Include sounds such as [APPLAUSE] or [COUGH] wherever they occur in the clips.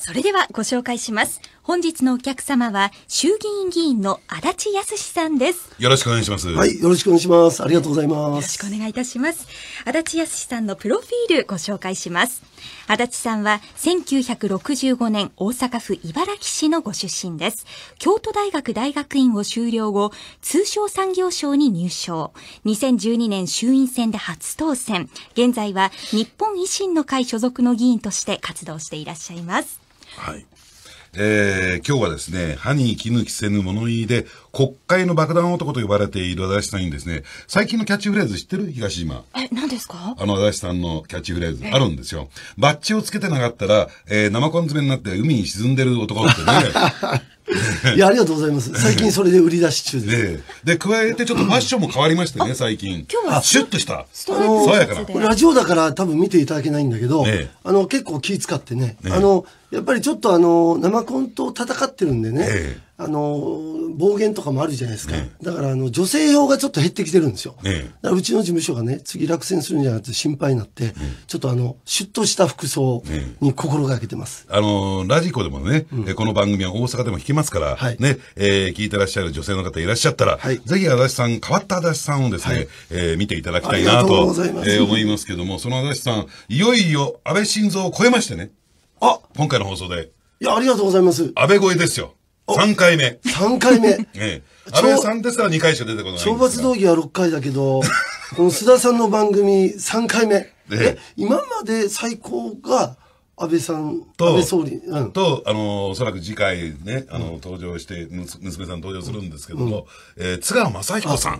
それではご紹介します。本日のお客様は衆議院議員の足立康さんです。よろしくお願いします。はい、よろしくお願いします。ありがとうございます。よろしくお願いいたします。足立康さんのプロフィールご紹介します。足立さんは1965年大阪府茨木市のご出身です。京都大学大学院を修了後、通商産業省に入省。2012年衆院選で初当選。現在は日本維新の会所属の議員として活動していらっしゃいます。はい。えー、今日はですね、歯に抜きせぬ物言いで国会の爆弾男と呼ばれている足立さんにですね、最近のキャッチフレーズ知ってる東島。え、何ですかあの足立さんのキャッチフレーズあるんですよ。バッチをつけてなかったら、えー、生コン詰めになって海に沈んでる男ってね。[LAUGHS] いや、ありがとうございます。最近それで売り出し中です。で、加えてちょっとファッションも変わりましてね、最近。今日はシュッとした。あの、爽やかな。ラジオだから多分見ていただけないんだけど、え、あの、結構気使ってね、あの、やっぱりちょっとあの、生コンと戦ってるんでね、あの、暴言とかもあるじゃないですか。ね、だから、あの、女性票がちょっと減ってきてるんですよ。ね、うちの事務所がね、次落選するんじゃなくて心配になって、ね、ちょっとあの、シュッとした服装に心がけてます。あの、ラジコでもね、うん、この番組は大阪でも弾きますから、はい、ね、えー、聞いてらっしゃる女性の方いらっしゃったら、はい、ぜひ足立さん、変わった足立さんをですね、はい、えー、見ていただきたいなとえ思いますけども、その足立さん、いよいよ安倍晋三を超えましてね。あ今回の放送で。いや、ありがとうございます。安倍超えですよ。3回目。3回目。[LAUGHS] ええ。安倍さんですら2回しか出てこない懲罰動議は6回だけど、この須田さんの番組3回目。え、今まで最高が、安倍さんと安倍総理、うん、とあのおそらく次回ねあの、登場して娘さん登場するんですけども、うん、えー、津川雅彦さん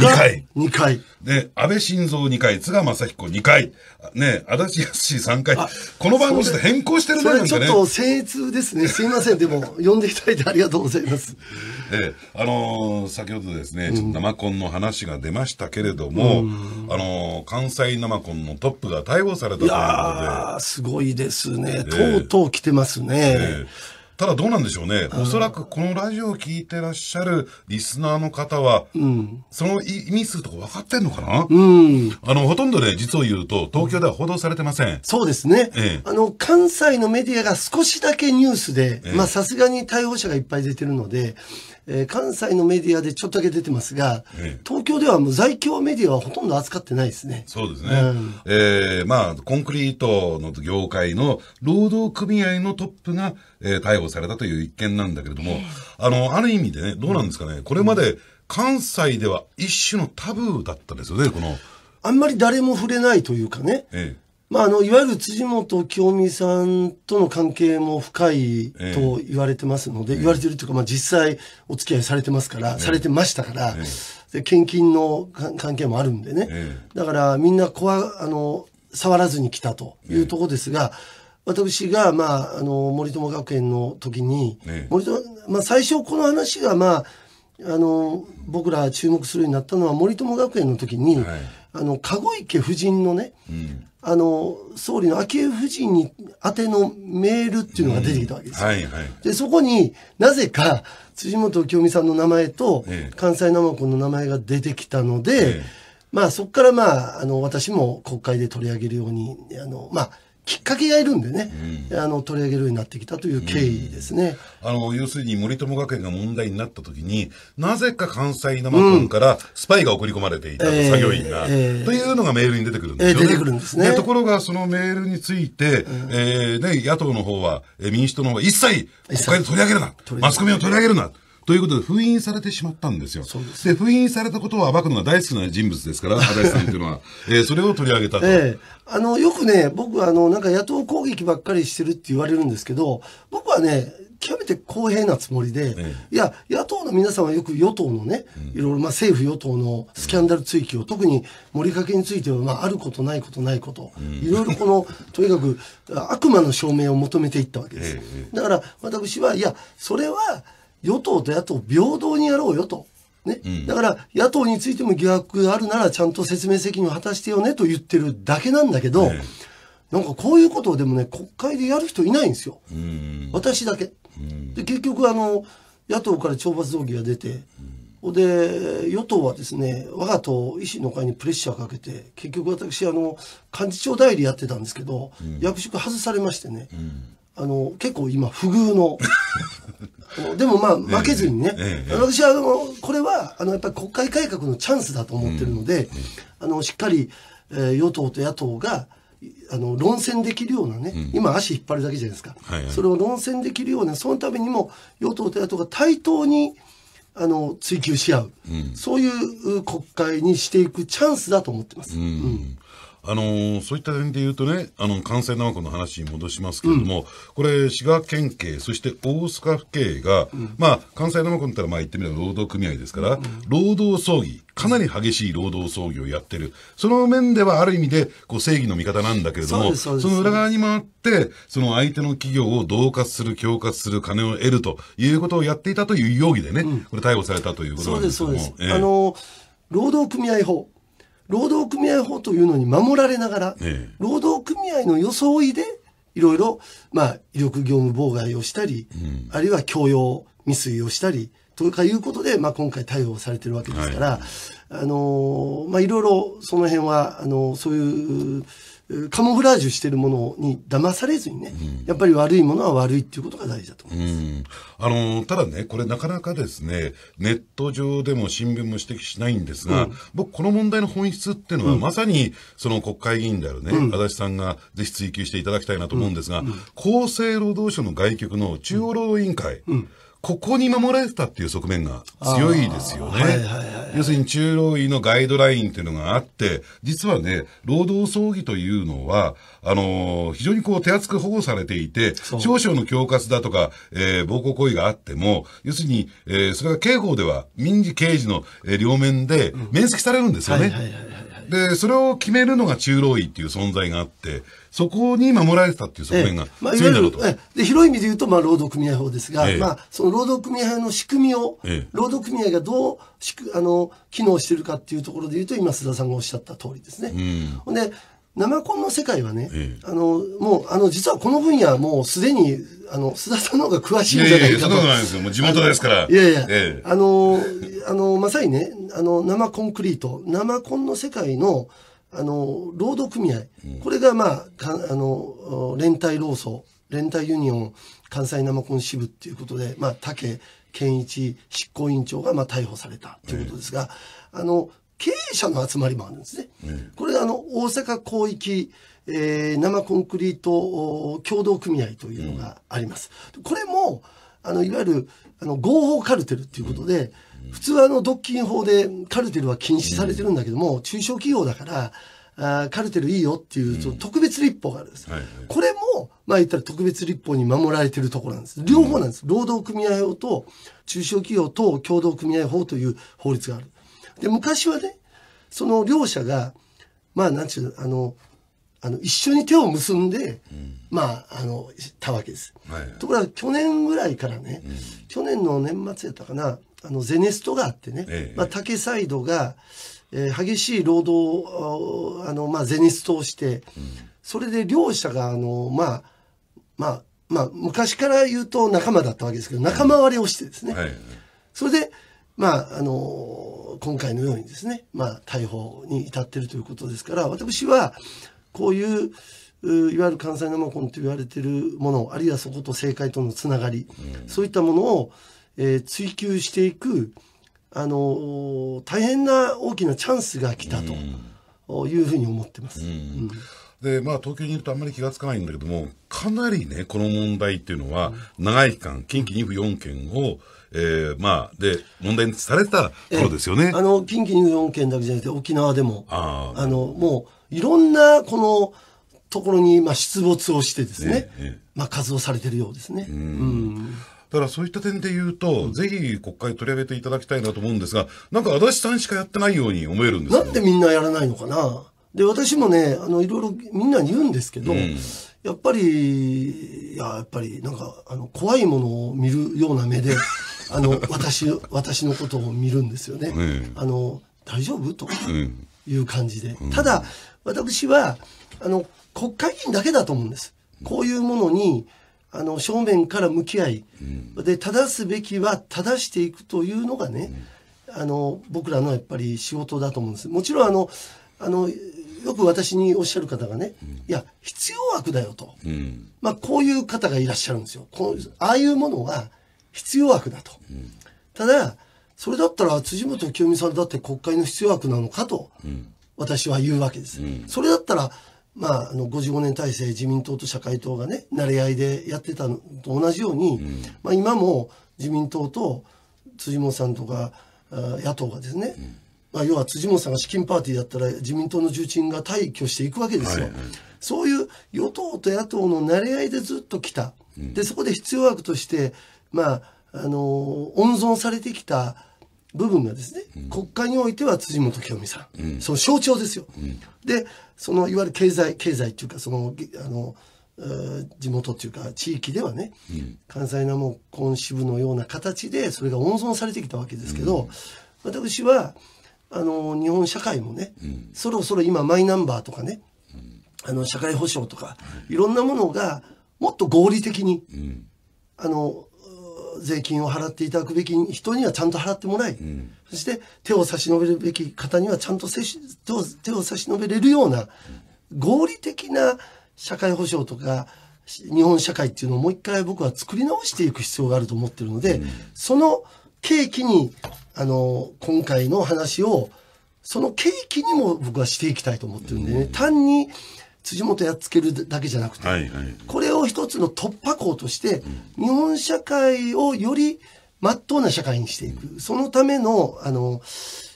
2回二回で安倍晋三2回津川雅彦2回ね足立康3回この番組で変更してるねなんねちょっと僭越ですねすいませんでも呼んでいただいてありがとうございます [LAUGHS] ええ、あのー、先ほどですね生コンの話が出ましたけれども、うん、あのー、関西生コンのトップが逮捕されたということですごいですですね。とうとう来てますね。ただどうなんでしょうね。おそらくこのラジオを聞いてらっしゃるリスナーの方は、うん、その意味数とか分かってんのかな、うん、あの、ほとんどね、実を言うと、東京では報道されてません。うん、そうですね、ええ、あの、関西のメディアが少しだけニュースで、え、まあ、さすがに逮捕者がいっぱい出てるので、えー、関西のメディアでちょっとだけ出てますが、ええ、東京ではもう在京メディアはほとんど扱ってないですね。そうですね。うん、えー、まあ、コンクリートの業界の労働組合のトップが、えー、逮捕されたという一件なんだけれども、あの、ある意味でね、どうなんですかね、これまで関西では一種のタブーだったですよね、この。あんまり誰も触れないというかね。ええまあ、あの、いわゆる辻元清美さんとの関係も深いと言われてますので、え言われてるというか、まあ、実際お付き合いされてますから、え、されてましたから、で献金の関係もあるんでね。だから、みんな怖、あの、触らずに来たというところですが、え私が、まあ、あの、森友学園の時に、ね、森友、まあ、最初この話が、まあ、あの、僕ら注目するようになったのは、森友学園の時に、はい、あの、籠池夫人のね、うん、あの、総理の昭恵夫人に宛てのメールっていうのが出てきたわけです、うんはいはい、で、そこになぜか、辻元清美さんの名前と、関西生子の名前が出てきたので、え、まあ、そこからまあ、あの、私も国会で取り上げるように、あの、まあ、きっかけがいるんでね、うん、あの取り上げるようになってきたという経緯ですね、うん、あの要するに森友学園が問題になった時になぜか関西生コからスパイが送り込まれていた、うん、作業員が、えー、というのがメールに出てくるんですよね。えー、出てくるんですねところがそのメールについて、えーね、野党の方は民主党の方は一切国会で取り上げるなマスコミを取り上げるなということで封印されてしまったんですよ。で封印されたことを暴くのが大好きな人物ですから、足 [LAUGHS] 立さんっていうのは。えー、それを取り上げたと。えー、あの、よくね、僕あの、なんか野党攻撃ばっかりしてるって言われるんですけど、僕はね、極めて公平なつもりで、ええ、いや、野党の皆さんはよく与党のね、うん、いろいろ、まあ、政府・与党のスキャンダル追及を、特に盛りかけについては、まあ、あることないことないこと、うん、いろいろこの、[LAUGHS] とにかく悪魔の証明を求めていったわけです。え、だから、私は、いや、それは、与党と野党平等にやろうよと。ね、だから野党についても疑惑があるならちゃんと説明責任を果たしてよねと言ってるだけなんだけど、なんかこういうことをでもね国会でやる人いないんですよ、私だけ。で結局あの野党から懲罰動議が出て、うん、で与党はですね我が党維新の会にプレッシャーかけて結局私あの幹事長代理やってたんですけど、うん、役職外されましてね、あの結構今不遇の [LAUGHS] でもまあ、負けずにね、私はあの、これは、あの、やっぱり国会改革のチャンスだと思ってるので、あの、しっかり、えー、与党と野党が、あの論戦できるようなね、うん、今、足引っ張るだけじゃないですか、はいはい、それを論戦できるような、そのためにも与党と野党が対等にあの追求し合う、うん、そういう国会にしていくチャンスだと思ってます。うんあのー、そういった点で言うとね、あの、関西生子の話に戻しますけれども、うん、これ、滋賀県警、そして大阪府警が、うん、まあ、関西生子ったら、まあ、言ってみれば労働組合ですから、うん、労働葬儀、かなり激しい労働葬儀をやってる。その面ではある意味で、こう、正義の味方なんだけれども、その裏側に回って、その相手の企業を恫喝する、恐喝する、金を得るということをやっていたという容疑でね、これ逮捕されたということなんですけども。そうです、そうです。えー、あのー、労働組合法。労働組合法というのに守られながら、労働組合の装いで、いろいろ、まあ、威力業務妨害をしたり、うん、あるいは強要、未遂をしたり、とかいうことで、まあ、今回逮捕されてるわけですから、はい、あのー、まあ、いろいろその辺は、あのー、そういう、カモフラージュしてるものに騙されずにね、うん、やっぱり悪いものは悪いっていうことが大事だと思います。うん、あの、ただね、これなかなかですね、ネット上でも新聞も指摘しないんですが、うん、僕、この問題の本質っていうのは、まさに、その国会議員であるね、足立さんがぜひ追及していただきたいなと思うんですが、厚生労働省の外局の中央労働委員会、ここに守られてたっていう側面が強いですよね。はいはいはい要するに中老院のガイドラインというのがあって、実はね、労働葬儀というのは、あのー、非常にこう手厚く保護されていて、少々の恐喝だとか、えー、暴行行為があっても、要するに、えー、それが刑法では民事刑事の、えー、両面で面責されるんですよね。うんはいはいはいで、それを決めるのが中老医っていう存在があって、そこに守られてたっていう側面が強いんだろうと。ええまあ、で広い意味で言うと、まあ、労働組合法ですが、え、まあ、その労働組合の仕組みを、労働組合がどうしくあの機能してるかっていうところで言うと、今、須田さんがおっしゃった通りですね。うん、で生コンの世界はね、ええ、あの、もう、あの、実はこの分野はもうすでに、あの、須田さんの方が詳しいんじゃないかと。いやいや、そうなんですよ。もう地元ですから。いやいや、え、あの、あの、まさにね、あの、生コンクリート、生コンの世界の、あの、労働組合、うん、これが、まあ、かあの、連帯労組、連帯ユニオン、関西生コン支部っていうことで、まあ、竹健一執行委員長が、まあ、逮捕されたということですが、あの、経営者の集まりもあるんですね。うん、これあの大阪広域、えー、生コンクリート共同組合というのがあります。うん、これもあのいわゆるあの合法カルテルっていうことで、普通はあの独禁法でカルテルは禁止されてるんだけども、中小企業だからあカルテルいいよっていう、その特別立法があるんです。これもまあ言ったら特別立法に守られてるところなんです。両方なんです。労働組合法と中小企業と共同組合法という法律がある。で、昔はね、その両者が、まあ、なんちゅう、あの、あの、一緒に手を結んで、うん、まあ、あの、たわけです。はいはい、ところが、去年ぐらいからね、うん、去年の年末やったかな、あの、ゼネストがあってね、ええ、まあ、竹サイドが、えー、激しい労働あの、まあ、ゼネストをして、うん、それで両者が、あの、まあ、まあ、まあ、昔から言うと仲間だったわけですけど、仲間割れをしてですね、はいはい、それで、まあ、あの今回のようにですね、まあ、逮捕に至っているということですから、私は、こういう、いわゆる関西生コンと言われているもの、あるいはそこと政界とのつながり、そういったものを、えー、追求していく、あの大変な大きなチャンスが来たというふうに思ってます。で、まあ、東京にいるとあんまり気がつかないんだけども、かなりね、この問題っていうのは、長い期間、近畿2府4県を、えー、まあ、で、問題にされた頃ですよね。ー、あの、近畿24県だけじゃなくて、沖縄でも、ああの、もう、いろんな、この、ところに、まあ、出没をしてですね、えまあ、活動されてるようですね。うんだからそういった点で言うと、うん、ぜひ国会取り上げていただきたいなと思うんですが、なんか足立さんしかやってないように思えるんですなんでみんなやらないのかなで、私もね、あの、いろいろみんなに言うんですけど、うん、やっぱり、いや、やっぱり、なんか、あの、怖いものを見るような目で、あの私私のことを見るんですよね。あの大丈夫という感じで、ただ私はあの国会議員だけだと思うんです。こういうものにあの正面から向き合い、で正すべきは正していくというのがね、あの僕らのやっぱり仕事だと思うんです。もちろんあのあのよく私におっしゃる方がね、うん、いや必要悪だよと、うん、まあ、こういう方がいらっしゃるんですよ。こうああいうものは必要悪だと。ただ、それだったら辻元清美さんだって国会の必要悪なのかと、私は言うわけです。それだったら、まあ、あの55年体制自民党と社会党がね慣れ合いでやってたのと同じように、まあ、今も自民党と辻元さんとか野党がですね、まあ、要は辻元さんが資金パーティーだったら自民党の重鎮が退去していくわけですよ、そういう与党と野党の慣れ合いでずっと来た、でそこで必要悪としてまあ、あの温存されてきた部分がですね、国家においては辻元清美さん、その象徴ですよ。で、そのいわゆる経済、経済っていうか、その、あの、地元っていうか地域ではね、関西のも今支部のような形でそれが温存されてきたわけですけど、私はあの日本社会もね、そろそろ今マイナンバーとかね、あの社会保障とか、いろんなものがもっと合理的に、あの税金を払っていただくべき人にはちゃんと払ってもらい、うん、そして手を差し伸べるべき方にはちゃんと手を差し伸べれるような合理的な社会保障とか日本社会っていうのをもう一回僕は作り直していく必要があると思ってるので、うん、その契機にあの今回の話をその契機にも僕はしていきたいと思ってるんでね、単に辻元やっつけるだけじゃなくて、はいはい、これを一つの突破口として、日本社会をよりまっとうな社会にしていく、そのための、あの、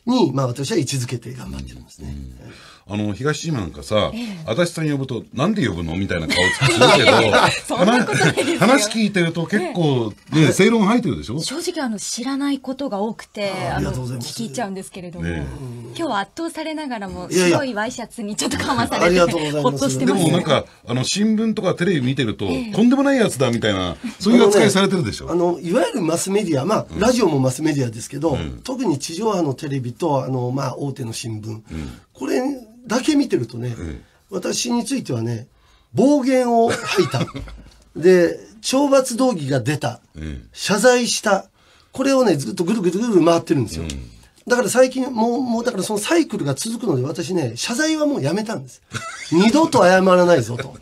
に、まあ私は位置づけて頑張ってるんですね。うんあの東島なんかさ、足立さん呼ぶとなんで呼ぶのみたいな顔つするけど話聞いてると結構、ね、正論入ってるでしょ正直あの知らないことが多くてあの聞いちゃうんですけれども、今日は圧倒されながらも白いワイシャツにちょっとかまされてとます、でも [LAUGHS] なんかあの新聞とかテレビ見てると、とんでもないやつだみたいなそういう扱いされてるでしょあの、いわゆるマスメディアまあ、ラジオもマスメディアですけど、特に地上波のテレビとあの、まあ、大手の新聞、だけ見てるとね、私についてはね、暴言を吐いた。[LAUGHS] で、懲罰動議が出た。謝罪した。これをね、ずっとぐるぐるぐるぐる回ってるんですよ。だから最近、もう、もうだからそのサイクルが続くので、私ね、謝罪はもうやめたんです。二度と謝らないぞと。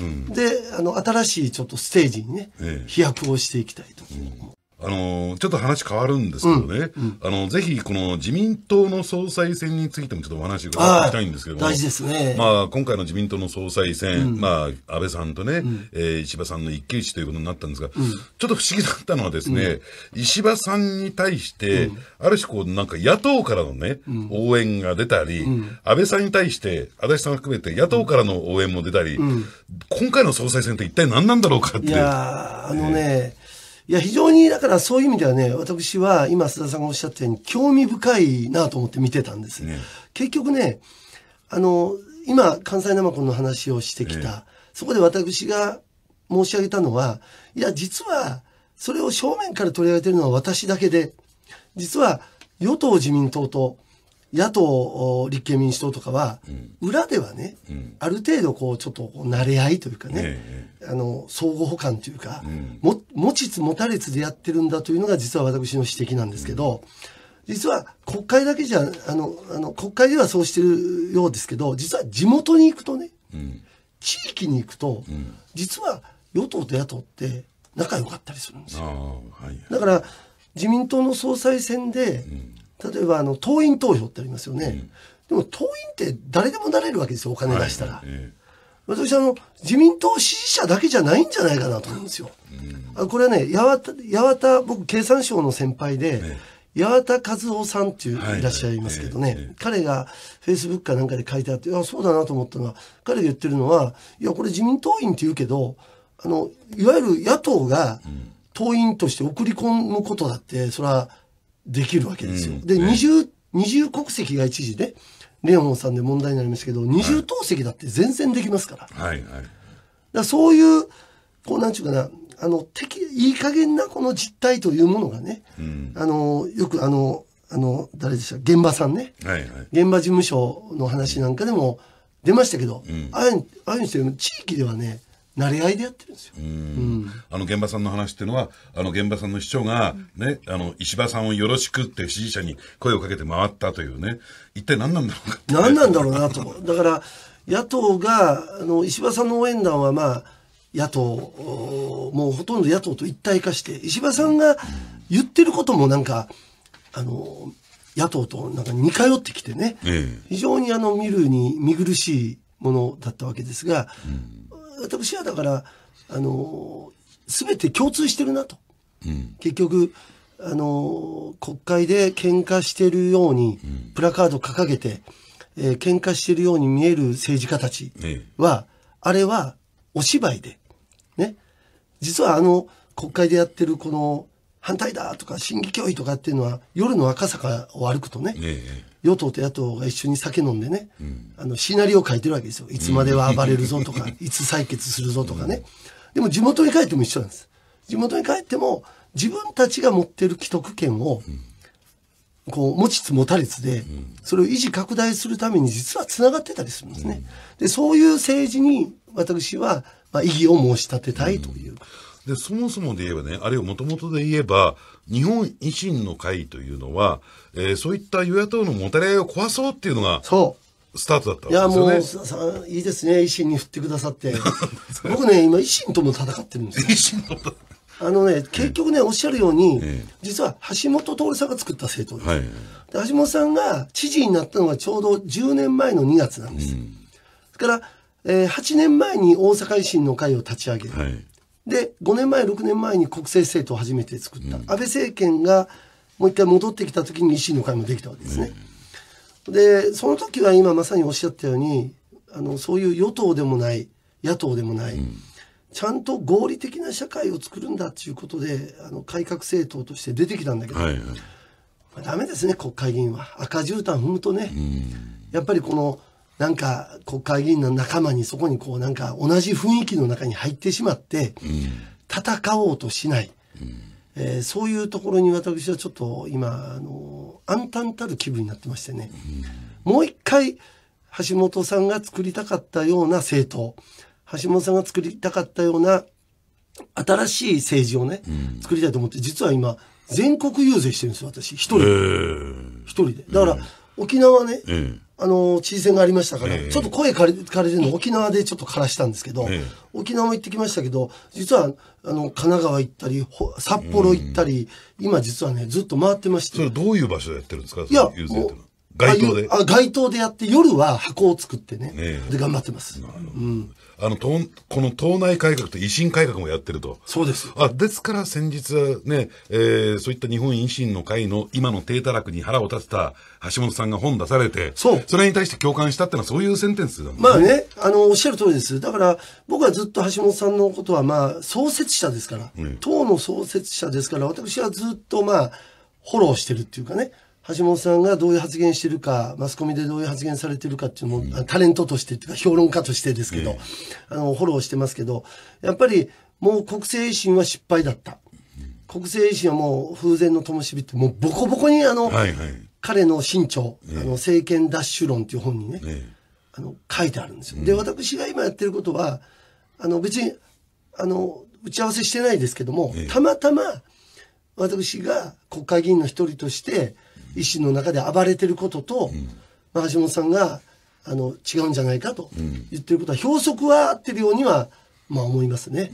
うん、で、あの、新しいちょっとステージにね、ええ、飛躍をしていきたいと思う。うんあの、ちょっと話変わるんですけどね、うんうん、あの、ぜひ、この自民党の総裁選についてもちょっとお話伺っていきたいんですけども。大事ですね。まあ、今回の自民党の総裁選、うん、まあ、安倍さんとね、うん、えー、石破さんの一騎打ちということになったんですが、うん、ちょっと不思議だったのはですね、石破さんに対して、ある種こう、なんか野党からのね、応援が出たり、安倍さんに対して、足立さん含めて野党からの応援も出たり、今回の総裁選って一体何なんだろうかっていいやあのね、えーいや、非常に、だからそういう意味ではね、私は今、須田さんがおっしゃったように、興味深いなと思って見てたんです。ね、結局ね、あの、今、関西生子の話をしてきた、そこで私が申し上げたのは、いや、実は、それを正面から取り上げてるのは私だけで、実は、与党自民党と、野党、立憲民主党とかは、裏ではね、ある程度こう、ちょっとこう慣れ合いというかね、あの、相互補完というか、も、持ちつ持たれつでやってるんだというのが実は私の指摘なんですけど、実は国会だけじゃ、あの、あの、国会ではそうしてるようですけど、実は地元に行くとね、地域に行くと、実は与党と野党って仲良かったりするんですよ。だから、自民党の総裁選で、例えばあの党員投票ってありますよね、うん、でも党員って誰でもなれるわけですよお金出したら、はいえー、私あの自民党支持者だけじゃないんじゃないかなと思うんですよ、うん、これはね八幡僕経産省の先輩で、ね八幡和夫さんっていういらっしゃいますけどね、はいはいえー、彼がフェイスブックかなんかで書いてあってあそうだなと思ったのは彼が言ってるのはいやこれ自民党員って言うけどあのいわゆる野党が党員として送り込むことだってそれはできるわけですよ。うん、で、二重、二重国籍が一時ね、蓮舫さんで問題になりましたけど、二重投石だって全然できますから。はいはい。だそういう、こうなんちゅうかな、あの、敵、いい加減なこの実態というものがね、うん、あの、よくあの、あの、誰でした現場さんね。はいはい。現場事務所の話なんかでも出ましたけど、うん、ああいう、ああいう人地域ではね、慣れ合いでやってるんですよ。うん、あの現場さんの話っていうのは、あの現場さんの市長がね、うん、あの石破さんをよろしくって支持者に声をかけて回ったというね、一体何なんだろうか、ね。何なんだろうなと。だから野党があの石破さんの応援団はまあ野党もうほとんど野党と一体化して、石破さんが言ってることもなんかあの野党となんか似通ってきてね、ええ、非常にあの見るに見苦しいものだったわけですが、うん私はだからあの全て共通してるなと、うん、結局あの国会で喧嘩してるように、プラカード掲げて、えー、喧嘩してるように見える政治家たちは、えあれはお芝居で、ね、実はあの国会でやってるこの反対だとか審議教議とかっていうのは夜の赤坂を歩くとね、ええ、与党と野党が一緒に酒飲んでね、うん、あのシナリオを書いてるわけですよいつまでは暴れるぞとか、いつ採決するぞとかね、でも地元に帰っても一緒なんです地元に帰っても自分たちが持ってる既得権を、こう持ちつ持たれつで、それを維持拡大するために実はつながってたりするんですね、でそういう政治に私は、まあ、異議を申し立てたいという。うんで、そもそもで言えばね、あるいはもともとで言えば、日本維新の会というのは、えー、そういった与野党のもたれ合いを壊そうっていうのが、そう。スタートだったわけですよね。いやもういいですね維新に振ってくださって [LAUGHS] 僕ね今維新とも戦ってるんですよ。維新とあのね結局ね、おっしゃるように、え実は橋本徹さんが作った政党です、はいで、橋本さんが知事になったのがちょうど10年前の2月なんです。うん、から、えー、8年前に大阪維新の会を立ち上げる。はいで5年前6年前に国政政党を初めて作った、安倍政権がもう一回戻ってきた時に維新の会もできたわけですね。でその時は今まさにおっしゃったようにあのそういう与党でもない野党でもない、ちゃんと合理的な社会を作るんだということであの改革政党として出てきたんだけど、はいはいまあ、ダメですね国会議員は赤絨毯踏むとね、やっぱりこのなんか国会議員の仲間にそこにこうなんか同じ雰囲気の中に入ってしまって、戦おうとしない、うん、えー、そういうところに私はちょっと今、あのー、暗淡たる気分になってましてね、うん、もう一回橋本さんが作りたかったような政党、橋本さんが作りたかったような新しい政治をね、うん、作りたいと思って、実は今、全国遊説してるんですよ、私。一人で。一、人で。だから、沖縄ね、うんあの、知事選がありましたから、ちょっと声かれかれてるの、沖縄でちょっと枯らしたんですけど、沖縄も行ってきましたけど、実は、あの、神奈川行ったり、札幌行ったり、今実はね、ずっと回ってまして。それどういう場所でやってるんですかいや、街頭であ。街頭でやって、夜は箱を作ってね、で、頑張ってます。うんあの、この党内改革と維新改革もやってると。そうです。あ、ですから先日はね、えー、そういった日本維新の会の今の低たらくに腹を立てた橋本さんが本出されて、そう。それに対して共感したってのはそういうセンテンスだもんね。まあね、あの、おっしゃる通りです。だから、僕はずっと橋本さんのことは、まあ、創設者ですから、うん、党の創設者ですから、私はずっとまあ、フォローしてるっていうかね、橋本さんがどういう発言してるか、マスコミでどういう発言されてるかっていうのも、うん、タレントとしてっていうか、評論家としてですけど、あの、フォローしてますけど、やっぱりもう国政維新は失敗だった。国政維新はもう風前の灯火って、もうボコボコにあの、はいはい、彼の新潮、あの、政権奪取論っていう本にね、あの、書いてあるんですよ。で、私が今やってることは、あの、別に、あの、打ち合わせしてないですけども、たまたま、私が国会議員の一人として、維新の中で暴れてることと、まあ、橋本さんがあの違うんじゃないかと言ってることは、表則は合ってるようには、まあ、思いますね。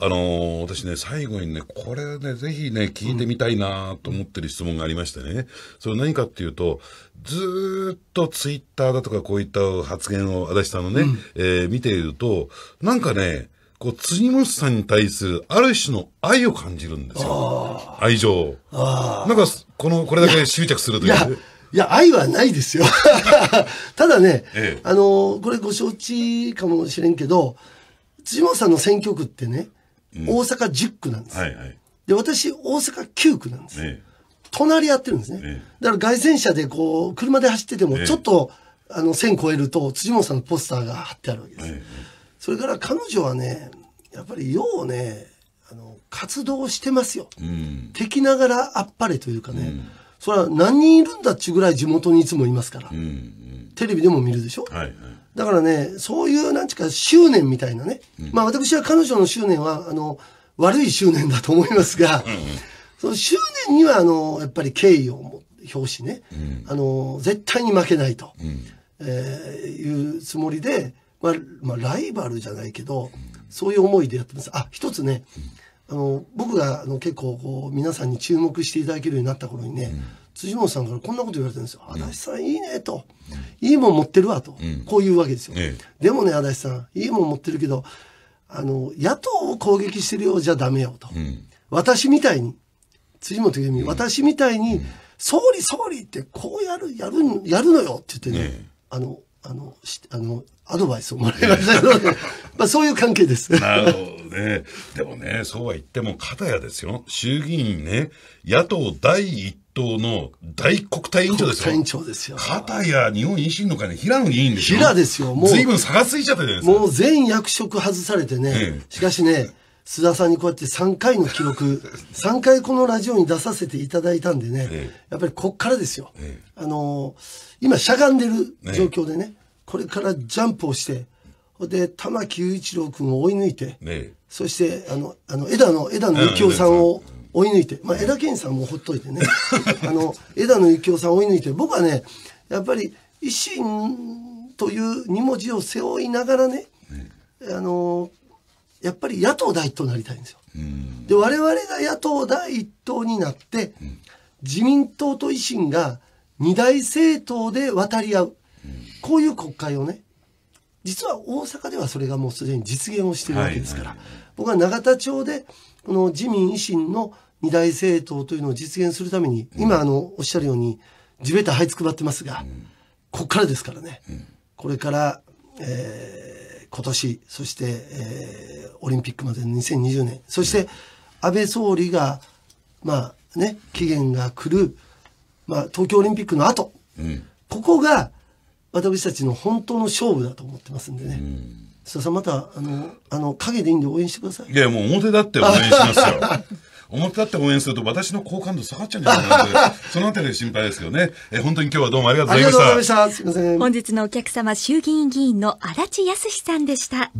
あの私ね、最後にね、これね、ぜひね、聞いてみたいなと思ってる質問がありましてね、うん、それ何かっていうと、ずっとツイッターだとかこういった発言を足立さんのね、うん、えー、見ていると、なんかね、こう、辻本さんに対する、ある種の愛を感じるんですよ。愛情。なんか、この、これだけ執着するという。いや、愛はないですよ。[LAUGHS] ただね、ええ、あの、これご承知かもしれんけど、辻本さんの選挙区ってね、うん、大阪10区なんです。はいはい、で、私、大阪9区なんです。え、隣合ってるんですね。だから外線車でこう、車で走ってても、ちょっと、あの、線超えると、辻本さんのポスターが貼ってあるわけです。それから彼女はねやっぱりようねあの活動してますよ、うん、敵ながらあっぱれというかね、うん、それは何人いるんだっちゅうぐらい地元にいつもいますから、うんうん、テレビでも見るでしょ、はいはい、だからねそういうなんちゅうか執念みたいなね、うん、まあ私は彼女の執念はあの悪い執念だと思いますが、その執念にはあのやっぱり敬意を表しね、あの絶対に負けないと、えー、いうつもりで。まあ、ライバルじゃないけど、そういう思いでやってます。あ、一つね、あの、僕があの結構こう、皆さんに注目していただけるようになった頃にね、うん、辻本さんからこんなこと言われてるんですよ。足立さんいいねと。いいもん持ってるわと。こういうわけですよ。ええ、でもね、足立さん、いいもん持ってるけど、あの、野党を攻撃してるようじゃダメよと。私みたいに、辻本由美、私みたいに、総理総理ってこうやる、やる、やるのよって言ってね、あの、あの、あの、アドバイスをもらいましたので、[LAUGHS] まあそういう関係です。なるほどね。でもね、そうは言っても、片やですよ。衆議院ね、野党第一党の大国対委員長ですよ。国対委員長ですよ。片や日本維新の会の平野議員ですよ。平ですよ。もう。随分差がついちゃったじゃないですか。もう全役職外されてね。ええ、しかしね、須田さんにこうやって3回の記録、3 [LAUGHS] 回このラジオに出させていただいたんでね、ええ、やっぱりこっからですよ。え、あのー、今しゃがんでる状況でね、これからジャンプをして、で、玉木雄一郎君を追い抜いて、そして、あの、あの枝野、枝野幸雄さんを追い抜いて、まあ、枝健さんもほっといてね、[LAUGHS] あの、枝野幸雄さんを追い抜いて、僕はね、やっぱり、維新という2文字を背負いながらね、あのーやっぱり野党第一党になりたいんですよ。で、我々が野党第一党になって、自民党と維新が二大政党で渡り合う。こういう国会をね、実は大阪ではそれがもうすでに実現をしてるわけですから、はいはい、僕は永田町で、この自民維新の二大政党というのを実現するために、うん、今あの、おっしゃるように、地べた這いつくばってますが、うん、こっからですからね、うん、これから、えー、今年、そして、えー、オリンピックまでの2020年、そして安倍総理が、まあね、期限が来る、まあ、東京オリンピックの後、うん、ここが私たちの本当の勝負だと思ってますんでね。うん須田さんまたあのあの陰でいいんで応援してくださいいやもう表だって応援しますよ [LAUGHS] 思表たって応援すると私の好感度下がっちゃうんじゃないかなそのあたり心配ですよね。え本当に今日はどうもありがとうございました。ありがとうございました。本日のお客様、衆議院議員の足立康さんでした。